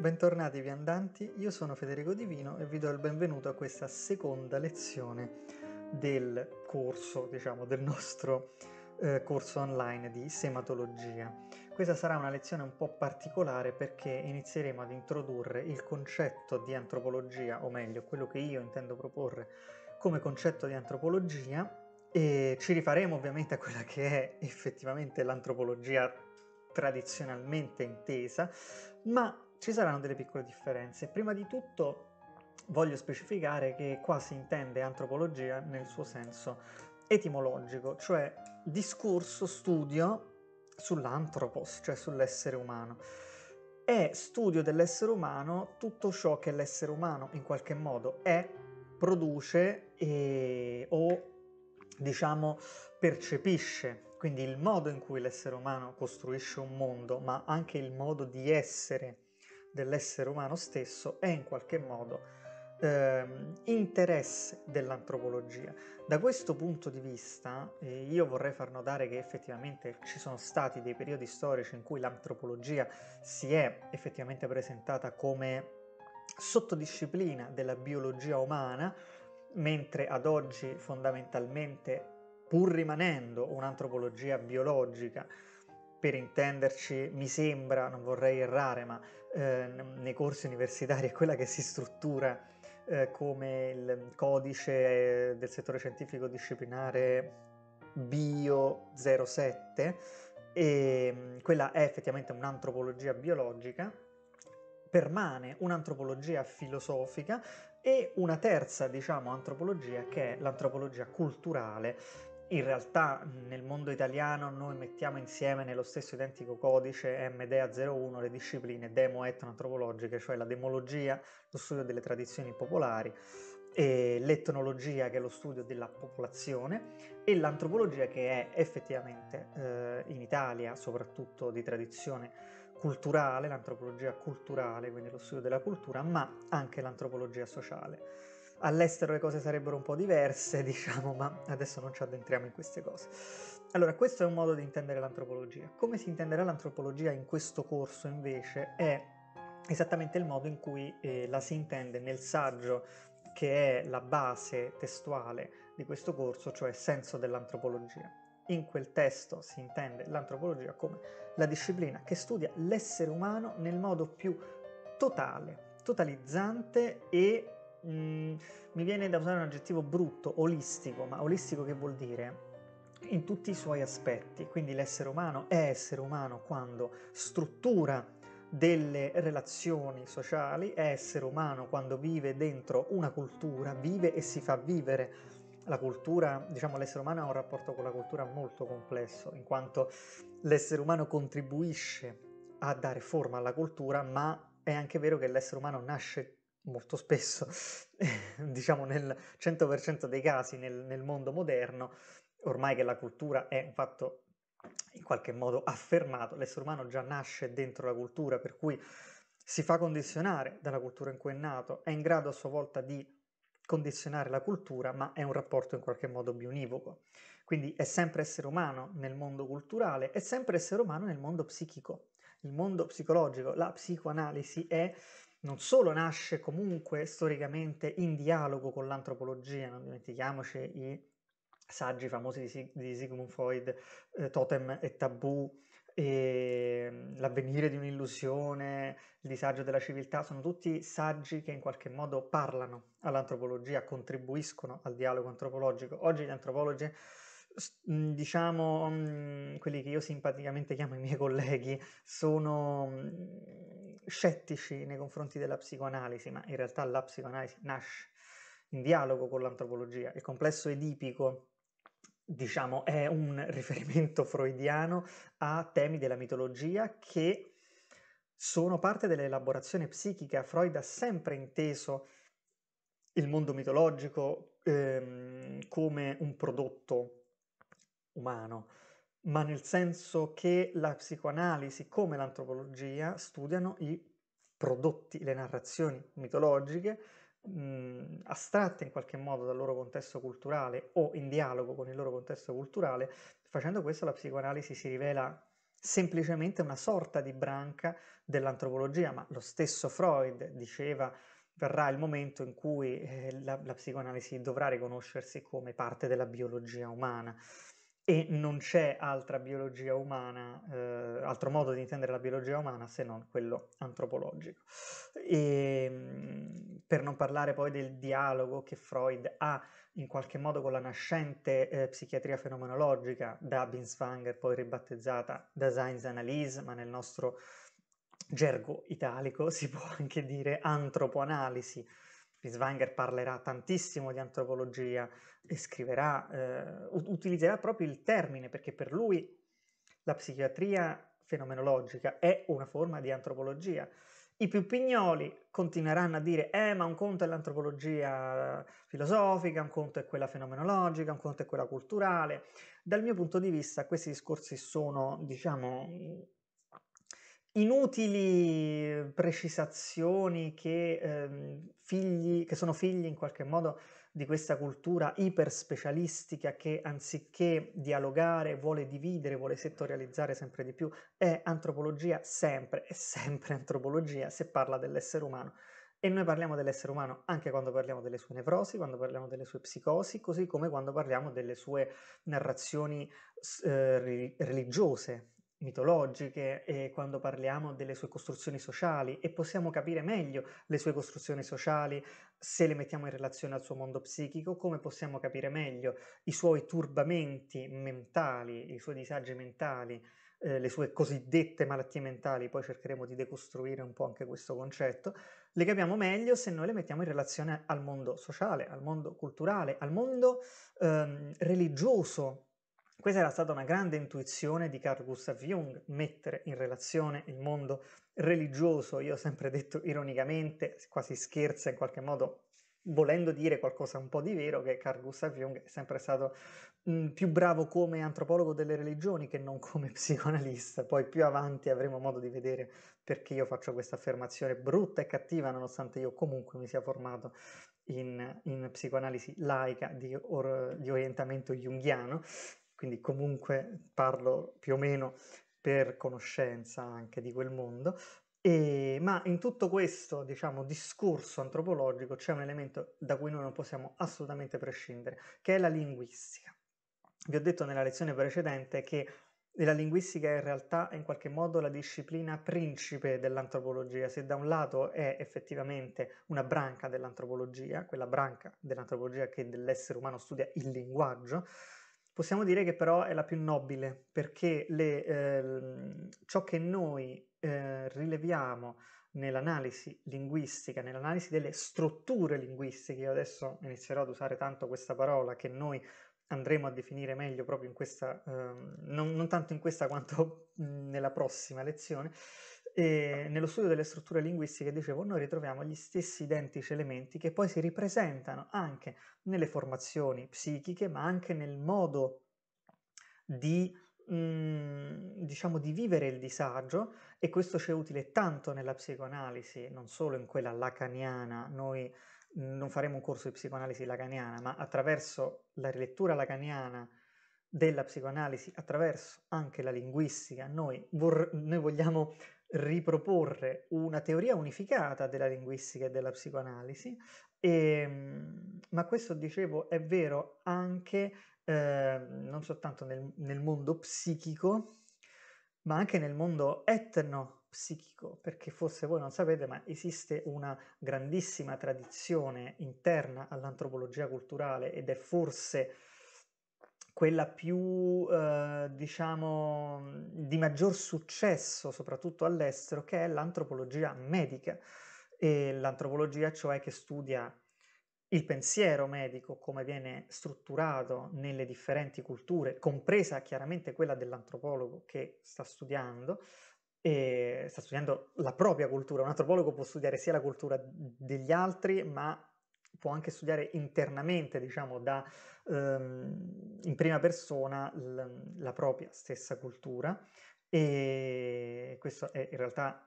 Bentornati viandanti, io sono Federico Divino e vi do il benvenuto a questa seconda lezione del corso, diciamo, del nostro eh, corso online di sematologia. Questa sarà una lezione un po' particolare perché inizieremo ad introdurre il concetto di antropologia, o meglio, quello che io intendo proporre come concetto di antropologia e ci rifaremo ovviamente a quella che è effettivamente l'antropologia tradizionalmente intesa, ma ci saranno delle piccole differenze. Prima di tutto voglio specificare che qua si intende antropologia nel suo senso etimologico, cioè discorso, studio sull'antropos, cioè sull'essere umano. È studio dell'essere umano tutto ciò che l'essere umano in qualche modo è, produce e, o diciamo percepisce. Quindi il modo in cui l'essere umano costruisce un mondo, ma anche il modo di essere dell'essere umano stesso è in qualche modo eh, interesse dell'antropologia. Da questo punto di vista io vorrei far notare che effettivamente ci sono stati dei periodi storici in cui l'antropologia si è effettivamente presentata come sottodisciplina della biologia umana, mentre ad oggi fondamentalmente pur rimanendo un'antropologia biologica, per intenderci mi sembra, non vorrei errare, ma Ehm, nei corsi universitari è quella che si struttura eh, come il codice eh, del settore scientifico disciplinare Bio 07 e mm, quella è effettivamente un'antropologia biologica, permane un'antropologia filosofica e una terza, diciamo, antropologia che è l'antropologia culturale, in realtà nel mondo italiano noi mettiamo insieme nello stesso identico codice MDA01 le discipline demo etno antropologiche cioè la demologia, lo studio delle tradizioni popolari, l'etnologia che è lo studio della popolazione e l'antropologia che è effettivamente eh, in Italia soprattutto di tradizione culturale, l'antropologia culturale, quindi lo studio della cultura, ma anche l'antropologia sociale. All'estero le cose sarebbero un po' diverse, diciamo, ma adesso non ci addentriamo in queste cose. Allora, questo è un modo di intendere l'antropologia. Come si intenderà l'antropologia in questo corso, invece, è esattamente il modo in cui eh, la si intende nel saggio che è la base testuale di questo corso, cioè senso dell'antropologia. In quel testo si intende l'antropologia come la disciplina che studia l'essere umano nel modo più totale, totalizzante e mh, mm, mi viene da usare un aggettivo brutto, olistico, ma olistico che vuol dire? In tutti i suoi aspetti, quindi l'essere umano è essere umano quando struttura delle relazioni sociali, è essere umano quando vive dentro una cultura, vive e si fa vivere la cultura, diciamo l'essere umano ha un rapporto con la cultura molto complesso, in quanto l'essere umano contribuisce a dare forma alla cultura, ma è anche vero che l'essere umano nasce molto spesso, diciamo nel 100% dei casi nel, nel mondo moderno, ormai che la cultura è un fatto in qualche modo affermato, l'essere umano già nasce dentro la cultura, per cui si fa condizionare dalla cultura in cui è nato, è in grado a sua volta di condizionare la cultura, ma è un rapporto in qualche modo bionivoco. Quindi è sempre essere umano nel mondo culturale, è sempre essere umano nel mondo psichico, il mondo psicologico. La psicoanalisi è non solo nasce comunque storicamente in dialogo con l'antropologia, non dimentichiamoci i saggi famosi di, Sig- di Sigmund Freud, eh, Totem e Tabù, e ehm, l'avvenire di un'illusione, il disagio della civiltà, sono tutti saggi che in qualche modo parlano all'antropologia, contribuiscono al dialogo antropologico. Oggi gli antropologi, mm, diciamo, mm, quelli che io simpaticamente chiamo i miei colleghi, sono mm, scettici nei confronti della psicoanalisi, ma in realtà la psicoanalisi nasce in dialogo con l'antropologia. Il complesso edipico, diciamo, è un riferimento freudiano a temi della mitologia che sono parte dell'elaborazione psichica. Freud ha sempre inteso il mondo mitologico ehm, come un prodotto umano ma nel senso che la psicoanalisi, come l'antropologia, studiano i prodotti, le narrazioni mitologiche, mh, mhmm, astratte in qualche modo dal loro contesto culturale o in dialogo con il loro contesto culturale. Facendo questo la psicoanalisi si rivela semplicemente una sorta di branca dell'antropologia, ma lo stesso Freud diceva verrà il momento in cui eh, la, la psicoanalisi dovrà riconoscersi come parte della biologia umana e non c'è altra biologia umana, eh, altro modo di intendere la biologia umana se non quello antropologico. E, ehm, per non parlare poi del dialogo che Freud ha in qualche modo con la nascente eh, psichiatria fenomenologica, da Binswanger poi ribattezzata Daseinsanalyse, ma nel nostro gergo italico si può anche dire antropoanalisi, Riswanger parlerà tantissimo di antropologia e scriverà, eh, utilizzerà proprio il termine perché per lui la psichiatria fenomenologica è una forma di antropologia. I più pignoli continueranno a dire, eh, ma un conto è l'antropologia filosofica, un conto è quella fenomenologica, un conto è quella culturale. Dal mio punto di vista questi discorsi sono, diciamo, inutili precisazioni che, ehm, figli, che, sono figli in qualche modo di questa cultura iperspecialistica che anziché dialogare vuole dividere, vuole settorializzare sempre di più, è antropologia sempre, è sempre antropologia se parla dell'essere umano. E noi parliamo dell'essere umano anche quando parliamo delle sue nevrosi, quando parliamo delle sue psicosi, così come quando parliamo delle sue narrazioni eh, religiose, mitologiche eh, quando parliamo delle sue costruzioni sociali e possiamo capire meglio le sue costruzioni sociali se le mettiamo in relazione al suo mondo psichico, come possiamo capire meglio i suoi turbamenti mentali, i suoi disagi mentali, eh, le sue cosiddette malattie mentali, poi cercheremo di decostruire un po' anche questo concetto, le capiamo meglio se noi le mettiamo in relazione al mondo sociale, al mondo culturale, al mondo ehm, religioso questa era stata una grande intuizione di Carl Gustav Jung, mettere in relazione il mondo religioso, io ho sempre detto ironicamente, quasi scherza in qualche modo, volendo dire qualcosa un po' di vero, che Carl Gustav Jung è sempre stato mh, mm, più bravo come antropologo delle religioni che non come psicoanalista. Poi più avanti avremo modo di vedere perché io faccio questa affermazione brutta e cattiva, nonostante io comunque mi sia formato in, in, psicoanalisi laica di, or, di orientamento junghiano, quindi comunque parlo più o meno per conoscenza anche di quel mondo, e, ma in tutto questo, diciamo, discorso antropologico c'è un elemento da cui noi non possiamo assolutamente prescindere, che è la linguistica. Vi ho detto nella lezione precedente che la linguistica è in realtà in qualche modo la disciplina principe dell'antropologia. Se da un lato è effettivamente una branca dell'antropologia, quella branca dell'antropologia che dell'essere umano studia il linguaggio, Possiamo dire che però è la più nobile perché le, eh, ciò che noi eh, rileviamo nell'analisi linguistica, nell'analisi delle strutture linguistiche, io adesso inizierò ad usare tanto questa parola che noi andremo a definire meglio proprio in questa, eh, non, non, tanto in questa quanto mh, mhmm, nella prossima lezione, e nello studio delle strutture linguistiche, dicevo, noi ritroviamo gli stessi identici elementi che poi si ripresentano anche nelle formazioni psichiche, ma anche nel modo di, mh, mhmm, diciamo, di vivere il disagio e questo ci è utile tanto nella psicoanalisi, non solo in quella lacaniana, noi non faremo un corso di psicoanalisi lacaniana, ma attraverso la rilettura lacaniana della psicoanalisi, attraverso anche la linguistica, noi, vor- noi vogliamo riproporre una teoria unificata della linguistica e della psicoanalisi, e, ehm, ma questo, dicevo, è vero anche eh, non soltanto nel, nel, mondo psichico, ma anche nel mondo etnopsichico, perché forse voi non sapete, ma esiste una grandissima tradizione interna all'antropologia culturale ed è forse quella più, eh, diciamo, di maggior successo, soprattutto all'estero, che è l'antropologia medica. E l'antropologia, cioè, che studia il pensiero medico, come viene strutturato nelle differenti culture, compresa chiaramente quella dell'antropologo che sta studiando, sta studiando la propria cultura. Un antropologo può studiare sia la cultura degli altri, ma può anche studiare internamente, diciamo, da, ehm, in prima persona l- la propria stessa cultura e questo è in realtà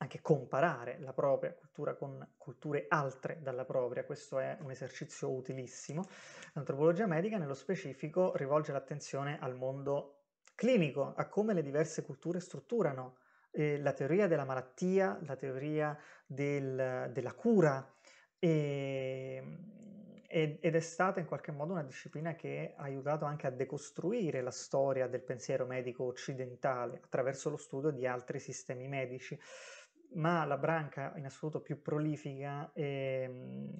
anche comparare la propria cultura con culture altre dalla propria, questo è un esercizio utilissimo. L'antropologia medica nello specifico rivolge l'attenzione al mondo clinico, a come le diverse culture strutturano eh, la teoria della malattia, la teoria del, della cura, e, ehm, ed è stata in qualche modo una disciplina che ha aiutato anche a decostruire la storia del pensiero medico occidentale attraverso lo studio di altri sistemi medici ma la branca in assoluto più prolifica è, ehm,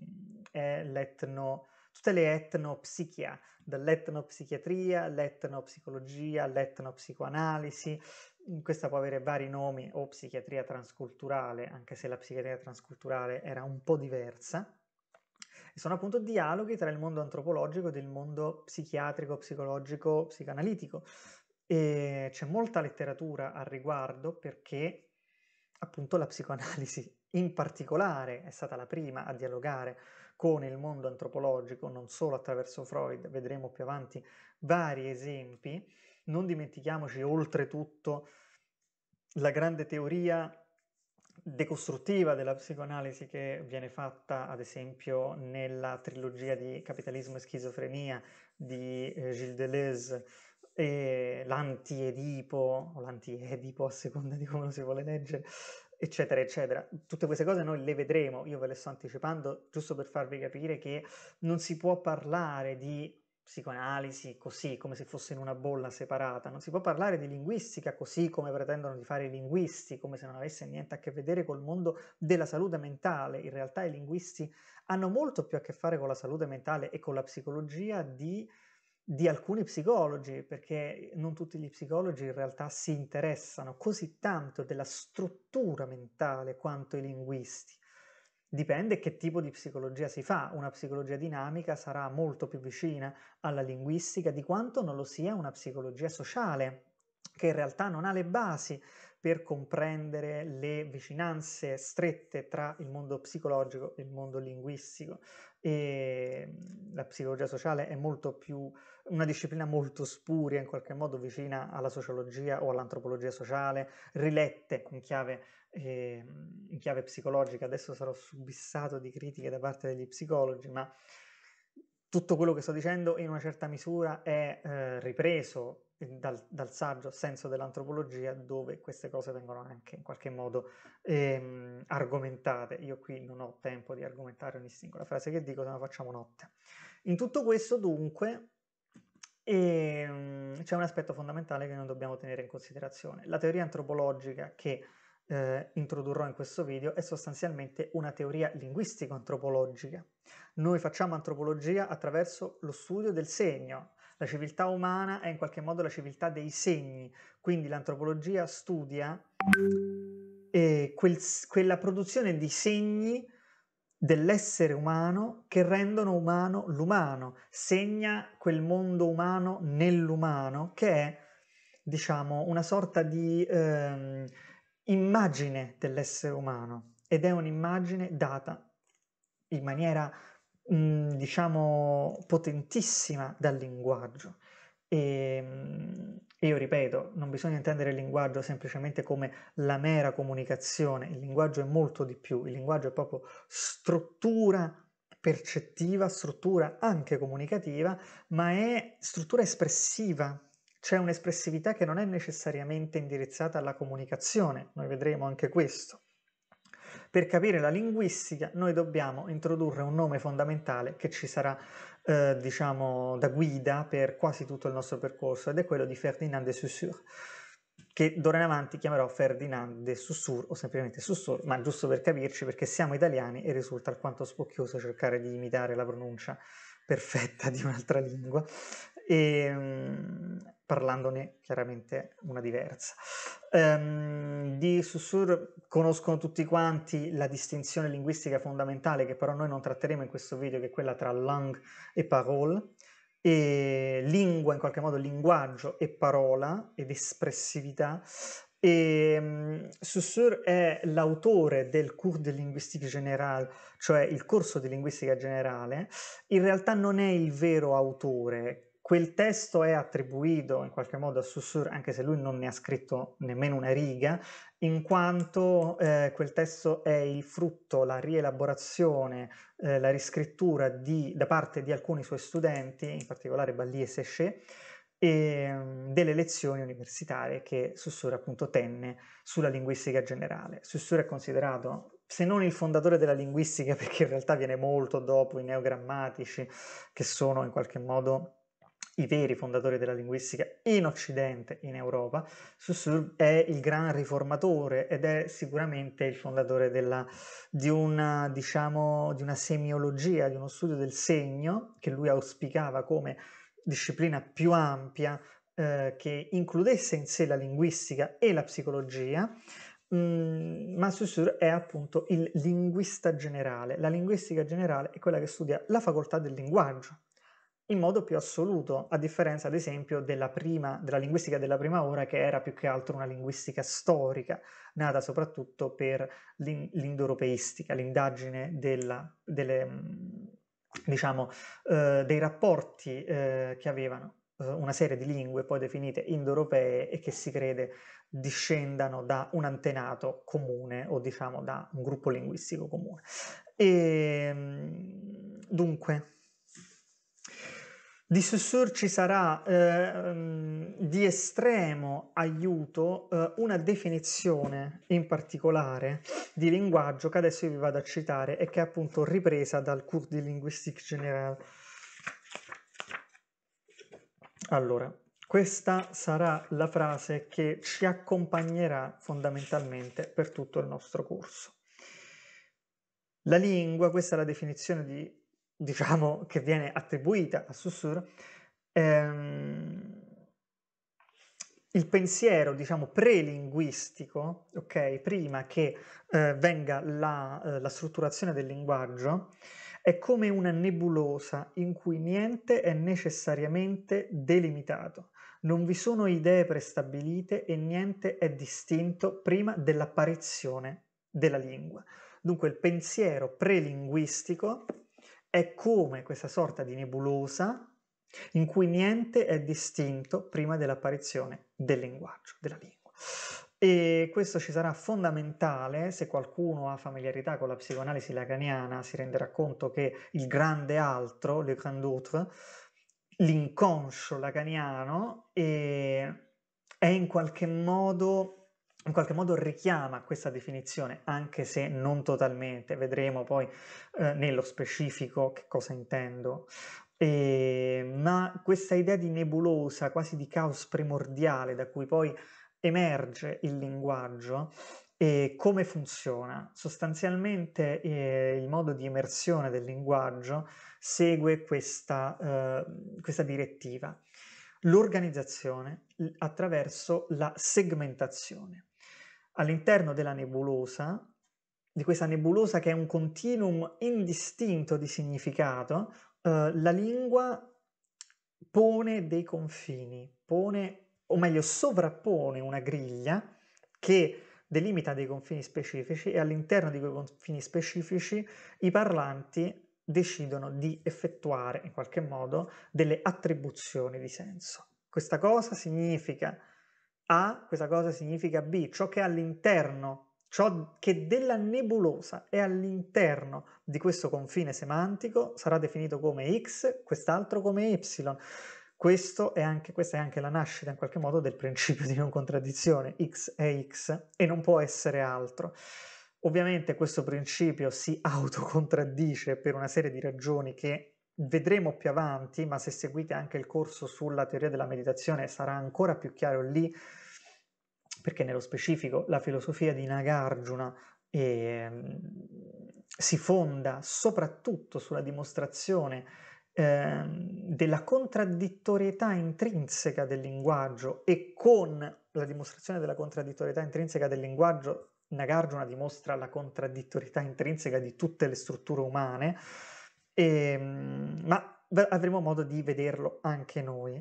è l'etno, tutte le etnopsichia, dall'etnopsichiatria, l'etnopsicologia, l'etnopsicoanalisi, in questa può avere vari nomi o psichiatria transculturale, anche se la psichiatria transculturale era un po' diversa. sono appunto dialoghi tra il mondo antropologico ed il mondo psichiatrico, psicologico, psicanalitico. E c'è molta letteratura al riguardo perché appunto la psicoanalisi in particolare è stata la prima a dialogare con il mondo antropologico, non solo attraverso Freud, vedremo più avanti vari esempi. Non dimentichiamoci oltretutto la grande teoria decostruttiva della psicoanalisi che viene fatta ad esempio nella trilogia di Capitalismo e schizofrenia di eh, Gilles Deleuze e l'anti-Edipo, o l'anti-Edipo a seconda di come lo si vuole leggere, eccetera, eccetera. Tutte queste cose noi le vedremo, io ve le sto anticipando giusto per farvi capire che non si può parlare di psicoanalisi così, come se fosse in una bolla separata, non si può parlare di linguistica così come pretendono di fare i linguisti, come se non avesse niente a che vedere col mondo della salute mentale. In realtà i linguisti hanno molto più a che fare con la salute mentale e con la psicologia di di alcuni psicologi, perché non tutti gli psicologi in realtà si interessano così tanto della struttura mentale quanto i linguisti. Dipende che tipo di psicologia si fa, una psicologia dinamica sarà molto più vicina alla linguistica di quanto non lo sia una psicologia sociale, che in realtà non ha le basi per comprendere le vicinanze strette tra il mondo psicologico e il mondo linguistico e ehm, la psicologia sociale è molto più una disciplina molto spuria, in qualche modo vicina alla sociologia o all'antropologia sociale, rilette con chiave, eh, in chiave psicologica. Adesso sarò subissato di critiche da parte degli psicologi, ma tutto quello che sto dicendo in una certa misura è eh, ripreso dal, dal, saggio Senso dell'antropologia, dove queste cose vengono anche in qualche modo ehm, argomentate. Io qui non ho tempo di argomentare ogni singola frase che dico, se no facciamo notte. In tutto questo, dunque, ehm, c'è un aspetto fondamentale che non dobbiamo tenere in considerazione. La teoria antropologica che eh, introdurrò in questo video è sostanzialmente una teoria linguistico-antropologica. Noi facciamo antropologia attraverso lo studio del segno la civiltà umana è in qualche modo la civiltà dei segni, quindi l'antropologia studia eh, quel, quella produzione di segni dell'essere umano che rendono umano l'umano, segna quel mondo umano nell'umano che è, diciamo, una sorta di eh, immagine dell'essere umano ed è un'immagine data in maniera diciamo, potentissima dal linguaggio. E, ehm, io ripeto, non bisogna intendere il linguaggio semplicemente come la mera comunicazione, il linguaggio è molto di più, il linguaggio è proprio struttura percettiva, struttura anche comunicativa, ma è struttura espressiva, c'è un'espressività che non è necessariamente indirizzata alla comunicazione, noi vedremo anche questo per capire la linguistica noi dobbiamo introdurre un nome fondamentale che ci sarà eh, diciamo da guida per quasi tutto il nostro percorso ed è quello di Ferdinand de Saussure che d'ora in avanti chiamerò Ferdinand de Saussure o semplicemente Saussure, ma giusto per capirci perché siamo italiani e risulta alquanto spocchioso cercare di imitare la pronuncia perfetta di un'altra lingua. E, ehm, parlandone chiaramente una diversa. Um, di Sussur conoscono tutti quanti la distinzione linguistica fondamentale che però noi non tratteremo in questo video, che è quella tra langue e parole, e lingua in qualche modo, linguaggio e parola ed espressività. E um, Saussure è l'autore del cours de linguistique générale, cioè il corso di linguistica generale. In realtà non è il vero autore quel testo è attribuito in qualche modo a Saussure, anche se lui non ne ha scritto nemmeno una riga, in quanto eh, quel testo è il frutto, la rielaborazione, eh, la riscrittura di, da parte di alcuni suoi studenti, in particolare Balli e Sechet, ehm, delle lezioni universitarie che Sussur appunto tenne sulla linguistica generale. Sussur è considerato se non il fondatore della linguistica, perché in realtà viene molto dopo i neogrammatici, che sono in qualche modo i veri fondatori della linguistica in Occidente, in Europa, Saussure è il gran riformatore ed è sicuramente il fondatore della, di, una, diciamo, di una semiologia, di uno studio del segno che lui auspicava come disciplina più ampia eh, che includesse in sé la linguistica e la psicologia. Mm, ma Saussure è appunto il linguista generale. La linguistica generale è quella che studia la facoltà del linguaggio, in modo più assoluto, a differenza ad esempio della, prima, della linguistica della prima ora che era più che altro una linguistica storica, nata soprattutto per l'indoeuropeistica, l'indagine della, delle, mm, diciamo, eh, dei rapporti eh, che avevano eh, una serie di lingue poi definite indoeuropee e che si crede discendano da un antenato comune o diciamo da un gruppo linguistico comune. E, ehm, dunque, di Saussure sarà eh, di estremo aiuto eh, una definizione in particolare di linguaggio che adesso vi vado a citare e che è appunto ripresa dal cours di Linguistique Générale. Allora, questa sarà la frase che ci accompagnerà fondamentalmente per tutto il nostro corso. La lingua, questa è la definizione di diciamo, che viene attribuita a Saussure, ehm, il pensiero, diciamo, prelinguistico, ok, prima che eh, venga la, eh, la, strutturazione del linguaggio, è come una nebulosa in cui niente è necessariamente delimitato. Non vi sono idee prestabilite e niente è distinto prima dell'apparizione della lingua. Dunque il pensiero prelinguistico è come questa sorta di nebulosa in cui niente è distinto prima dell'apparizione del linguaggio, della lingua. E questo ci sarà fondamentale se qualcuno ha familiarità con la psicoanalisi lacaniana, si renderà conto che il grande altro, le grand autre, l'inconscio lacaniano, eh, è in qualche modo in qualche modo richiama questa definizione, anche se non totalmente, vedremo poi eh, nello specifico che cosa intendo. E, ehm, ma questa idea di nebulosa, quasi di caos primordiale da cui poi emerge il linguaggio, e come funziona? Sostanzialmente eh, il modo di immersione del linguaggio segue questa, eh, questa direttiva, l'organizzazione attraverso la segmentazione all'interno della nebulosa, di questa nebulosa che è un continuum indistinto di significato, eh, la lingua pone dei confini, pone, o meglio, sovrappone una griglia che delimita dei confini specifici e all'interno di quei confini specifici i parlanti decidono di effettuare in qualche modo delle attribuzioni di senso. Questa cosa significa a, questa cosa significa B, ciò che è all'interno, ciò che della nebulosa è all'interno di questo confine semantico sarà definito come X, quest'altro come Y. È anche, questa è anche la nascita in qualche modo del principio di non contraddizione, X è X e non può essere altro. Ovviamente questo principio si autocontraddice per una serie di ragioni che vedremo più avanti, ma se seguite anche il corso sulla teoria della meditazione sarà ancora più chiaro lì, perché nello specifico la filosofia di Nagarjuna eh, si fonda soprattutto sulla dimostrazione ehm, della contraddittorietà intrinseca del linguaggio e con la dimostrazione della contraddittorietà intrinseca del linguaggio Nagarjuna dimostra la contraddittorietà intrinseca di tutte le strutture umane, e, ehm, ma avremo modo di vederlo anche noi.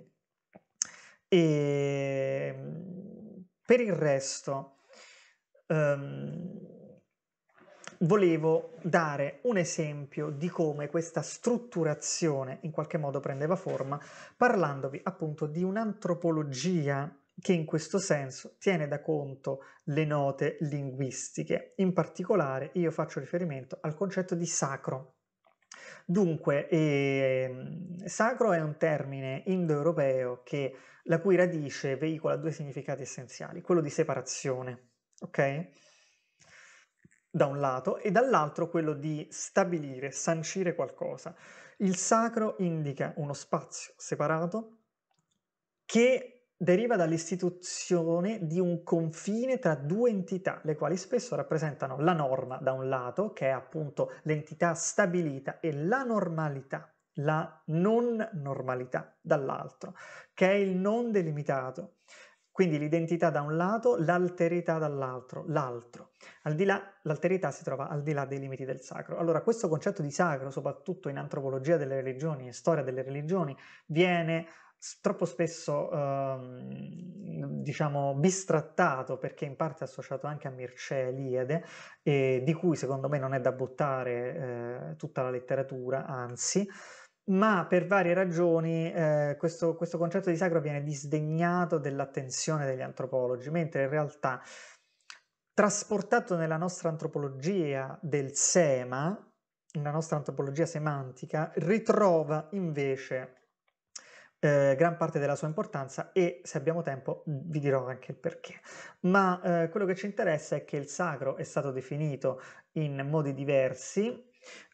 E, ehm, per il resto, um, volevo dare un esempio di come questa strutturazione in qualche modo prendeva forma, parlandovi appunto di un'antropologia che in questo senso tiene da conto le note linguistiche. In particolare io faccio riferimento al concetto di sacro Dunque, ehm, sacro è un termine indoeuropeo che, la cui radice veicola due significati essenziali, quello di separazione, ok? Da un lato e dall'altro quello di stabilire, sancire qualcosa. Il sacro indica uno spazio separato che deriva dall'istituzione di un confine tra due entità, le quali spesso rappresentano la norma da un lato, che è appunto l'entità stabilita, e la normalità, la non normalità dall'altro, che è il non delimitato. Quindi l'identità da un lato, l'alterità dall'altro, l'altro. Al di là, l'alterità si trova al di là dei limiti del sacro. Allora, questo concetto di sacro, soprattutto in antropologia delle religioni e storia delle religioni, viene troppo spesso eh, diciamo bistrattato perché in parte associato anche a Mircea Eliade eh, di cui secondo me non è da buttare eh, tutta la letteratura anzi ma per varie ragioni eh, questo, questo concetto di sacro viene disdegnato dell'attenzione degli antropologi mentre in realtà trasportato nella nostra antropologia del sema nella nostra antropologia semantica ritrova invece eh, gran parte della sua importanza e se abbiamo tempo vi dirò anche il perché. Ma eh, quello che ci interessa è che il sacro è stato definito in modi diversi.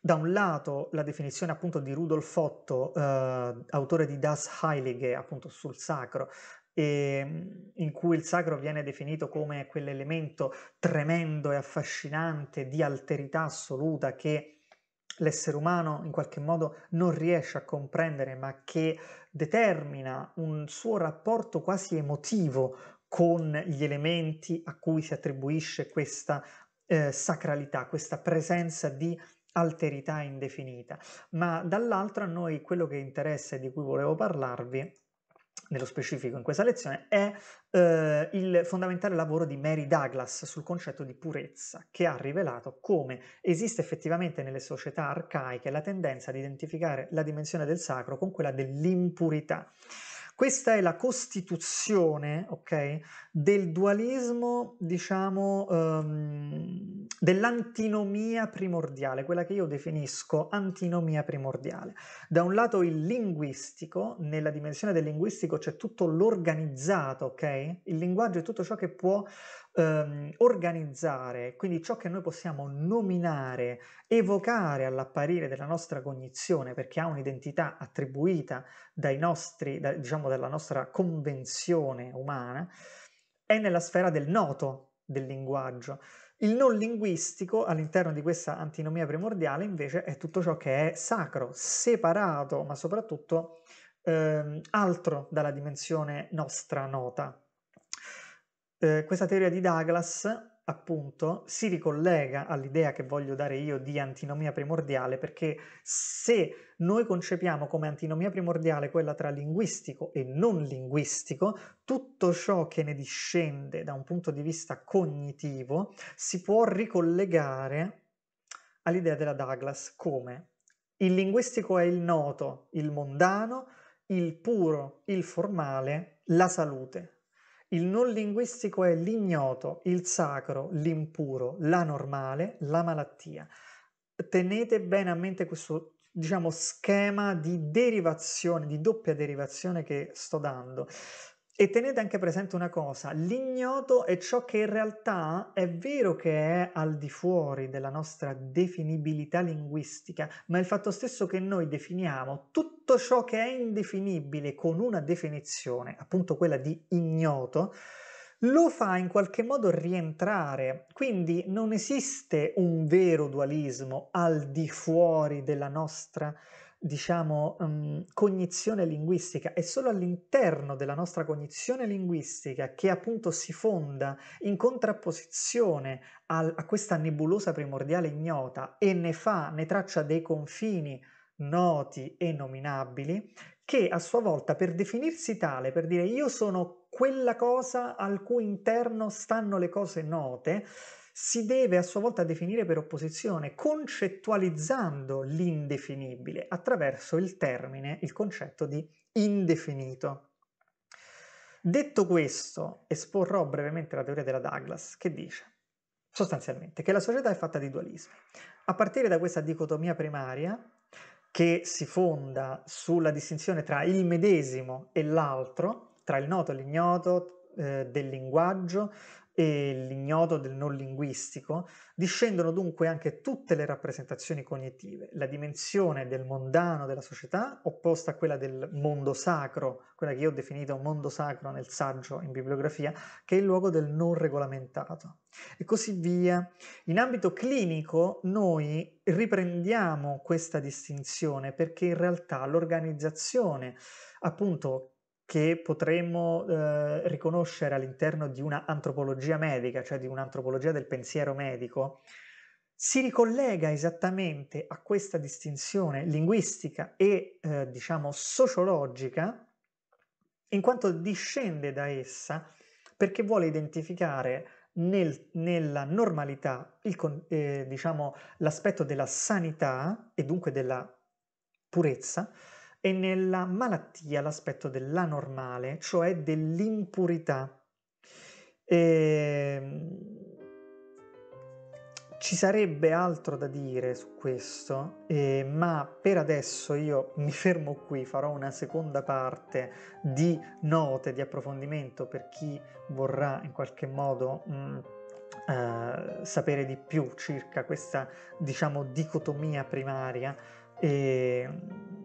Da un lato la definizione appunto di Rudolf Otto, eh, autore di Das Heilige, appunto sul sacro, in cui il sacro viene definito come quell'elemento tremendo e affascinante di alterità assoluta che l'essere umano in qualche modo non riesce a comprendere, ma che determina un suo rapporto quasi emotivo con gli elementi a cui si attribuisce questa eh, sacralità, questa presenza di alterità indefinita. Ma dall'altro a noi quello che interessa e di cui volevo parlarvi nello specifico in questa lezione, è eh, il fondamentale lavoro di Mary Douglas sul concetto di purezza, che ha rivelato come esiste effettivamente nelle società arcaiche la tendenza ad identificare la dimensione del sacro con quella dell'impurità. Questa è la costituzione, ok, del dualismo, diciamo, um, dell'antinomia primordiale, quella che io definisco antinomia primordiale. Da un lato il linguistico, nella dimensione del linguistico c'è tutto l'organizzato, ok? Il linguaggio è tutto ciò che può ehm, organizzare, quindi ciò che noi possiamo nominare, evocare all'apparire della nostra cognizione, perché ha un'identità attribuita dai nostri, da, diciamo dalla nostra convenzione umana, è nella sfera del noto del linguaggio. Il non linguistico all'interno di questa antinomia primordiale invece è tutto ciò che è sacro, separato, ma soprattutto ehm, altro dalla dimensione nostra nota, eh, questa teoria di Douglas appunto si ricollega all'idea che voglio dare io di antinomia primordiale perché se noi concepiamo come antinomia primordiale quella tra linguistico e non linguistico, tutto ciò che ne discende da un punto di vista cognitivo si può ricollegare all'idea della Douglas come il linguistico è il noto, il mondano, il puro, il formale, la salute. Il non linguistico è l'ignoto, il sacro, l'impuro, la normale, la malattia. Tenete bene a mente questo, diciamo, schema di derivazione, di doppia derivazione che sto dando. E tenete anche presente una cosa, l'ignoto è ciò che in realtà è vero che è al di fuori della nostra definibilità linguistica, ma il fatto stesso che noi definiamo tutto ciò che è indefinibile con una definizione, appunto quella di ignoto, lo fa in qualche modo rientrare. Quindi non esiste un vero dualismo al di fuori della nostra definizione diciamo, um, cognizione linguistica, è solo all'interno della nostra cognizione linguistica che appunto si fonda in contrapposizione al, a questa nebulosa primordiale ignota e ne fa, ne traccia dei confini noti e nominabili, che a sua volta per definirsi tale, per dire io sono quella cosa al cui interno stanno le cose note, si deve a sua volta definire per opposizione, concettualizzando l'indefinibile attraverso il termine, il concetto di indefinito. Detto questo, esporrò brevemente la teoria della Douglas, che dice sostanzialmente che la società è fatta di dualismi. A partire da questa dicotomia primaria, che si fonda sulla distinzione tra il medesimo e l'altro, tra il noto e l'ignoto, eh, del linguaggio, e l'ignoto del non linguistico, discendono dunque anche tutte le rappresentazioni cognitive, la dimensione del mondano della società opposta a quella del mondo sacro, quella che io ho definito mondo sacro nel saggio in bibliografia, che è il luogo del non regolamentato. E così via. In ambito clinico noi riprendiamo questa distinzione perché in realtà l'organizzazione appunto che potremmo eh, riconoscere all'interno di una antropologia medica, cioè di un'antropologia del pensiero medico, si ricollega esattamente a questa distinzione linguistica e eh, diciamo sociologica, in quanto discende da essa perché vuole identificare nel, nella normalità il, eh, diciamo, l'aspetto della sanità e dunque della purezza, e nella malattia l'aspetto dell'anormale, cioè dell'impurità. E... Ehm, ci sarebbe altro da dire su questo, eh, ma per adesso io mi fermo qui, farò una seconda parte di note di approfondimento per chi vorrà in qualche modo mh, mm, eh, sapere di più circa questa, diciamo, dicotomia primaria. E ehm,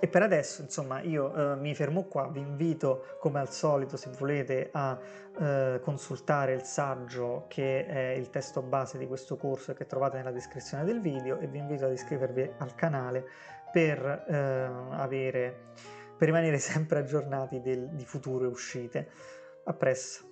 e per adesso, insomma, io eh, mi fermo qua, vi invito come al solito, se volete, a eh, consultare il saggio che è il testo base di questo corso e che trovate nella descrizione del video e vi invito ad iscrivervi al canale per, eh, avere, per rimanere sempre aggiornati del, di future uscite. A presto!